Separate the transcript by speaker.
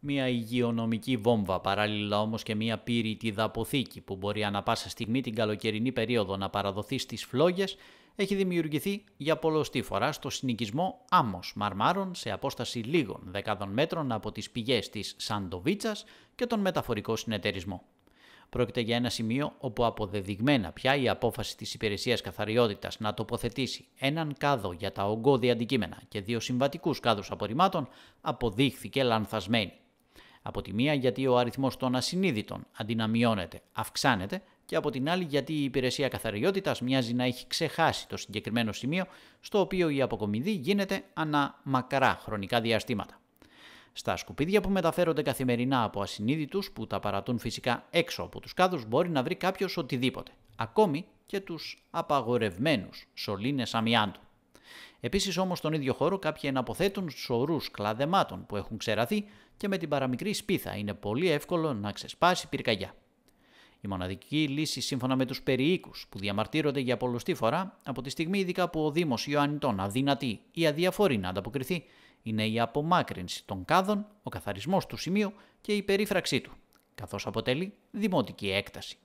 Speaker 1: μια υγειονομική βόμβα, παράλληλα όμως και μια πύρητη δαποθήκη που μπορεί ανα πάσα στιγμή την καλοκαιρινή περίοδο να παραδοθεί στις φλόγες, έχει δημιουργηθεί για πολλωστή φορά στο συνοικισμό Άμμος Μαρμάρων σε απόσταση λίγων δεκάδων μέτρων από τις πηγές της Σαντοβίτσας και τον μεταφορικό συνεταιρισμό. Πρόκειται για ένα σημείο όπου αποδεδειγμένα πια η απόφαση της υπηρεσίας καθαριότητας να τοποθετήσει έναν κάδο για τα ογκώδη αντικείμενα και δύο συμβατικούς κάδους απορριμμάτων αποδείχθηκε λανθασμένη από τη μία γιατί ο αριθμός των ασυνείδητων αντί να μειώνεται αυξάνεται και από την άλλη γιατί η υπηρεσία καθαριότητας μοιάζει να έχει ξεχάσει το συγκεκριμένο σημείο στο οποίο η αποκομιδή γίνεται ανά μακρά χρονικά διαστήματα. Στα σκουπίδια που μεταφέρονται καθημερινά από ασυνείδητους που τα παρατούν φυσικά έξω από τους κάδους μπορεί να βρει κάποιος οτιδήποτε, ακόμη και τους απαγορευμένους σωλήνες αμοιάντου. Επίσης όμως στον ίδιο χώρο κάποιοι εναποθέτουν σωρούς κλαδεμάτων που έχουν ξεραθεί και με την παραμικρή σπίθα είναι πολύ εύκολο να ξεσπάσει πυρκαγιά. Η μοναδική λύση σύμφωνα με τους περιοίκους που διαμαρτύρονται για πολλωστή φορά, από τη στιγμή ειδικά που ο Δήμος Ιωαννιτών αδυνατεί ή αδιαφορεί να ανταποκριθεί, είναι η απομάκρυνση των κάδων, ο καθαρισμός του σημείου και η περίφραξή του, καθώς αποτελεί δημοτική έκταση.